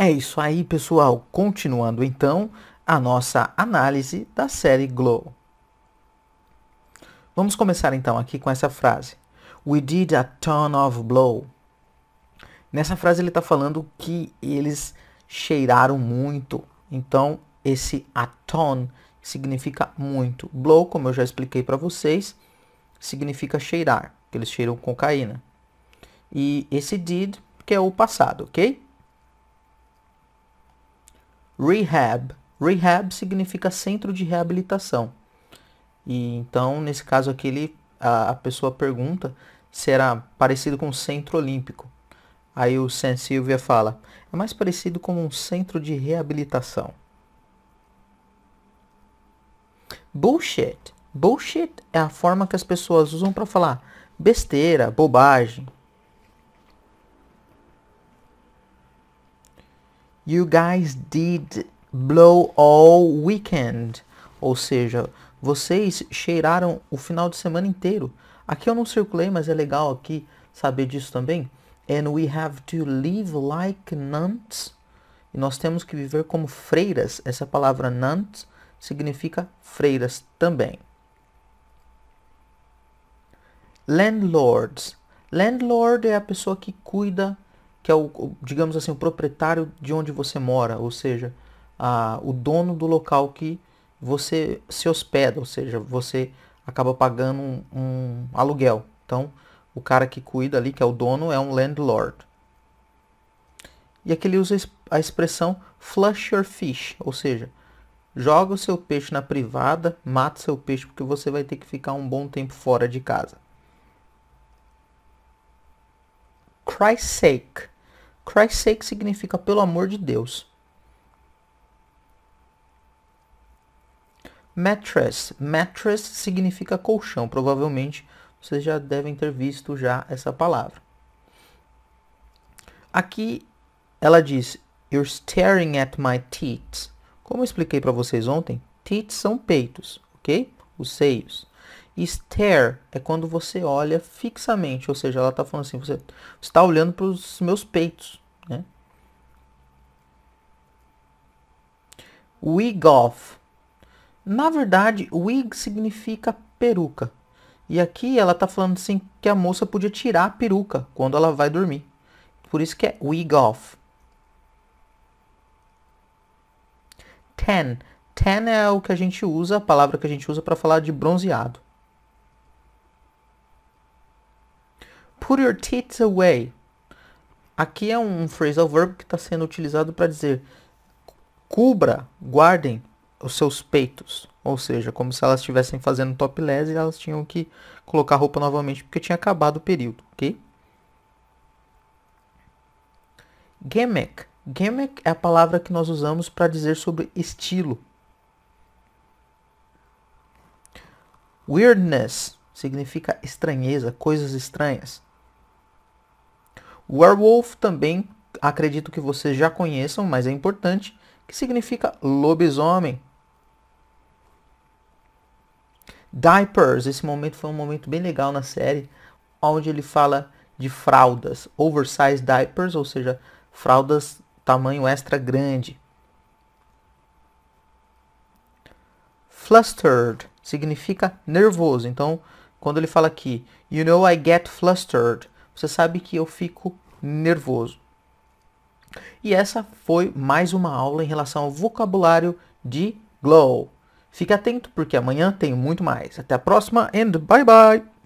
É isso aí, pessoal. Continuando então a nossa análise da série Glow. Vamos começar então aqui com essa frase. We did a ton of blow. Nessa frase ele está falando que eles cheiraram muito. Então, esse a ton significa muito. Blow, como eu já expliquei para vocês, significa cheirar, que eles cheiram cocaína. E esse did, que é o passado, ok? rehab. Rehab significa centro de reabilitação. E então, nesse caso aqui, ele, a, a pessoa pergunta se era parecido com um centro olímpico. Aí o Sam Silvia fala, é mais parecido com um centro de reabilitação. Bullshit. Bullshit é a forma que as pessoas usam para falar besteira, bobagem, You guys did blow all weekend. Ou seja, vocês cheiraram o final de semana inteiro. Aqui eu não circulei, mas é legal aqui saber disso também. And we have to live like nuns. E nós temos que viver como freiras. Essa palavra nuns significa freiras também. Landlords. Landlord é a pessoa que cuida que é o, digamos assim, o proprietário de onde você mora, ou seja, a, o dono do local que você se hospeda, ou seja, você acaba pagando um, um aluguel. Então, o cara que cuida ali, que é o dono, é um landlord. E aqui ele usa a expressão flush your fish, ou seja, joga o seu peixe na privada, mata seu peixe porque você vai ter que ficar um bom tempo fora de casa. Christ's sake, Christ's sake significa pelo amor de Deus. Mattress. Mattress significa colchão. Provavelmente vocês já devem ter visto já essa palavra. Aqui ela diz, You're staring at my tits. Como eu expliquei para vocês ontem, tits são peitos, ok? Os seios. E stare é quando você olha fixamente, ou seja, ela está falando assim, você está olhando para os meus peitos, né? Wig off. Na verdade, wig significa peruca. E aqui ela está falando assim que a moça podia tirar a peruca quando ela vai dormir. Por isso que é wig off. Tan. Tan é o que a gente usa, a palavra que a gente usa para falar de bronzeado. Put your tits away. Aqui é um phrasal verb que está sendo utilizado para dizer cubra, guardem os seus peitos. Ou seja, como se elas estivessem fazendo topless e elas tinham que colocar roupa novamente porque tinha acabado o período, ok? Gimmick. Gimmick é a palavra que nós usamos para dizer sobre estilo. Weirdness significa estranheza, coisas estranhas. Werewolf também acredito que vocês já conheçam, mas é importante, que significa lobisomem. Diapers, esse momento foi um momento bem legal na série, onde ele fala de fraldas, oversized diapers, ou seja, fraldas tamanho extra grande. Flustered significa nervoso. Então, quando ele fala aqui, you know I get flustered, você sabe que eu fico nervoso. E essa foi mais uma aula em relação ao vocabulário de Glow. Fique atento porque amanhã tem muito mais. Até a próxima and bye bye!